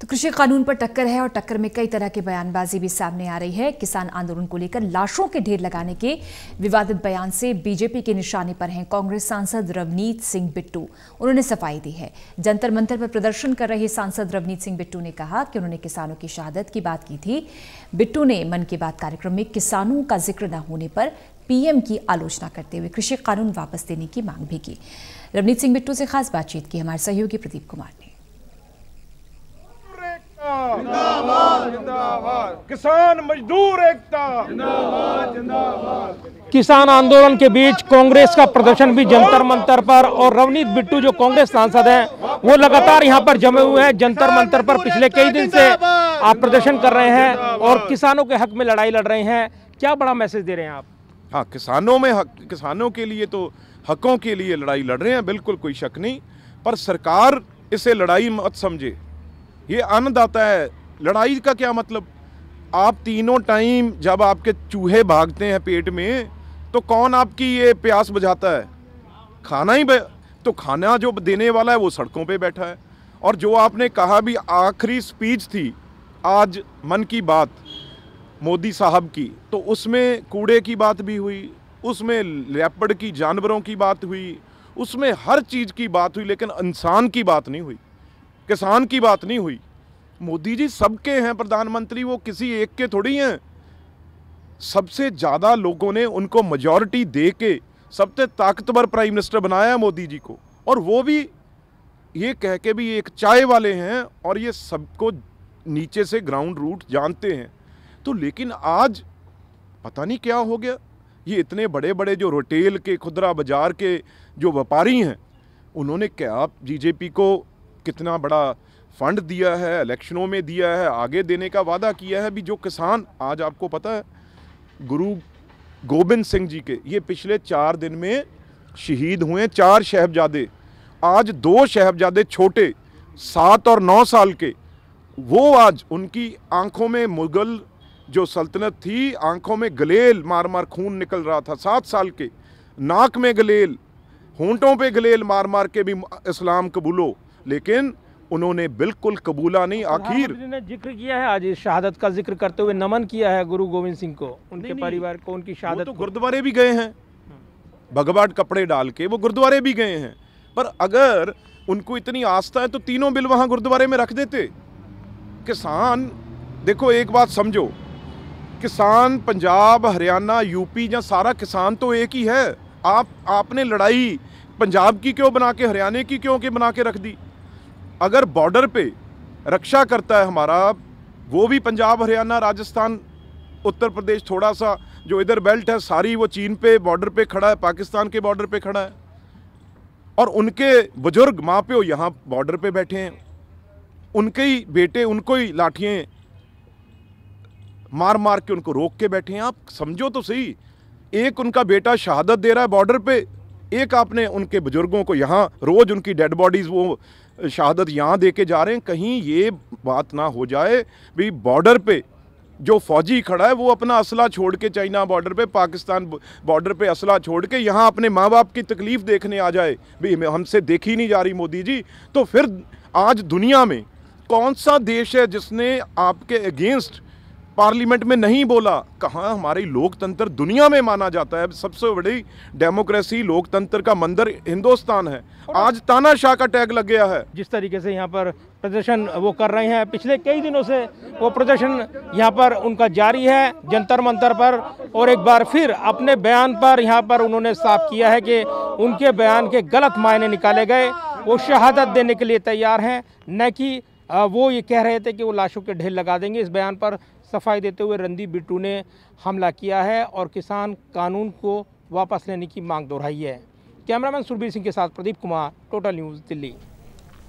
तो कृषि कानून पर टक्कर है और टक्कर में कई तरह की बयानबाजी भी सामने आ रही है किसान आंदोलन को लेकर लाशों के ढेर लगाने के विवादित बयान से बीजेपी के निशाने पर हैं कांग्रेस सांसद रवनीत सिंह बिट्टू उन्होंने सफाई दी है जंतर मंतर पर प्रदर्शन कर रहे सांसद रवनीत सिंह बिट्टू ने कहा कि उन्होंने किसानों की शहादत की बात की थी बिट्टू ने मन की बात कार्यक्रम में किसानों का जिक्र न होने पर पीएम की आलोचना करते हुए कृषि कानून वापस देने की मांग भी की रवनीत सिंह बिट्टू से खास बातचीत की हमारे सहयोगी प्रदीप कुमार ने किसान मजदूर एकता किसान आंदोलन के बीच कांग्रेस का प्रदर्शन भी जंतर मंतर पर और रवनीत बिट्टू जो कांग्रेस सांसद हैं वो लगातार यहाँ पर जमे हुए हैं जंतर मंतर पर पिछले कई दिन से आप प्रदर्शन कर रहे हैं और किसानों के हक में लड़ाई लड़ रहे हैं क्या बड़ा मैसेज दे रहे हैं आप हाँ किसानों में हक किसानों के लिए तो हकों के लिए लड़ाई लड़ रहे हैं बिल्कुल कोई शक नहीं पर सरकार इसे लड़ाई मत समझे ये अन्नदाता है लड़ाई का क्या मतलब आप तीनों टाइम जब आपके चूहे भागते हैं पेट में तो कौन आपकी ये प्यास बुझाता है खाना ही तो खाना जो देने वाला है वो सड़कों पे बैठा है और जो आपने कहा भी आखिरी स्पीच थी आज मन की बात मोदी साहब की तो उसमें कूड़े की बात भी हुई उसमें लेपड़ की जानवरों की बात हुई उसमें हर चीज़ की बात हुई लेकिन इंसान की बात नहीं हुई किसान की बात नहीं हुई मोदी जी सबके हैं प्रधानमंत्री वो किसी एक के थोड़ी हैं सबसे ज़्यादा लोगों ने उनको मजॉरिटी दे के सबसे ताकतवर प्राइम मिनिस्टर बनाया मोदी जी को और वो भी ये कह के भी एक चाय वाले हैं और ये सबको नीचे से ग्राउंड रूट जानते हैं तो लेकिन आज पता नहीं क्या हो गया ये इतने बड़े बड़े जो रिटेल के खुदरा बाजार के जो व्यापारी हैं उन्होंने क्या बीजेपी को कितना बड़ा फंड दिया है इलेक्शनों में दिया है आगे देने का वादा किया है भी जो किसान आज आपको पता है गुरु गोबिंद सिंह जी के ये पिछले चार दिन में शहीद हुए चार शहबजादे आज दो शहबजादे छोटे सात और नौ साल के वो आज उनकी आंखों में मुग़ल जो सल्तनत थी आंखों में गलेल मार मार खून निकल रहा था सात साल के नाक में गलेल होंटों पे गलेल मार मार के भी इस्लाम कबूलो लेकिन उन्होंने बिल्कुल कबूला नहीं तो आखिर ने जिक्र किया है आज इस शहादत का जिक्र करते हुए नमन किया है गुरु गोविंद सिंह को उनके परिवार को उनकी शहादत तो गुरुद्वारे भी गए हैं हम्म। भगवान कपड़े डाल के वो गुरुद्वारे भी गए हैं पर अगर उनको इतनी आस्था है तो तीनों बिल वहाँ गुरुद्वारे में रख देते किसान देखो एक बात समझो किसान पंजाब हरियाणा यूपी या सारा किसान तो एक ही है आप आपने लड़ाई पंजाब की क्यों बना के हरियाणा की क्यों के बना के रख दी अगर बॉर्डर पे रक्षा करता है हमारा वो भी पंजाब हरियाणा राजस्थान उत्तर प्रदेश थोड़ा सा जो इधर बेल्ट है सारी वो चीन पे बॉर्डर पे खड़ा है पाकिस्तान के बॉर्डर पे खड़ा है और उनके बुजुर्ग माँ प्यो यहाँ बॉर्डर पे बैठे हैं उनके ही बेटे उनको ही लाठियाँ मार मार के उनको रोक के बैठे हैं आप समझो तो सही एक उनका बेटा शहादत दे रहा है बॉर्डर पे एक आपने उनके बुजुर्गों को यहाँ रोज़ उनकी डेड बॉडीज़ वो शहादत यहाँ दे के जा रहे हैं कहीं ये बात ना हो जाए भी बॉर्डर पे जो फौजी खड़ा है वो अपना असला छोड़ के चाइना बॉर्डर पे पाकिस्तान बॉर्डर पे असला छोड़ के यहाँ अपने माँ बाप की तकलीफ़ देखने आ जाए भी हमसे देखी नहीं जा रही मोदी जी तो फिर आज दुनिया में कौन सा देश है जिसने आपके अगेंस्ट पार्लियामेंट में नहीं बोला कहाँ हमारे लोकतंत्र दुनिया में माना जाता है सबसे बड़ी डेमोक्रेसी लोकतंत्र का मंदिर हिंदुस्तान है आज तानाशाह का टैग लग गया है जिस तरीके से यहाँ पर प्रदर्शन वो कर रहे हैं पिछले कई दिनों से वो प्रदर्शन यहाँ पर उनका जारी है जंतर मंतर पर और एक बार फिर अपने बयान पर यहाँ पर उन्होंने साफ किया है कि उनके बयान के गलत मायने निकाले गए वो शहादत देने के लिए तैयार हैं न कि वो ये कह रहे थे कि वो लाशों के ढेर लगा देंगे इस बयान पर सफाई देते हुए रणदीप बिट्टू ने हमला किया है और किसान कानून को वापस लेने की मांग दोहराई है कैमरामैन सुरबीर सिंह के साथ प्रदीप कुमार टोटल न्यूज़ दिल्ली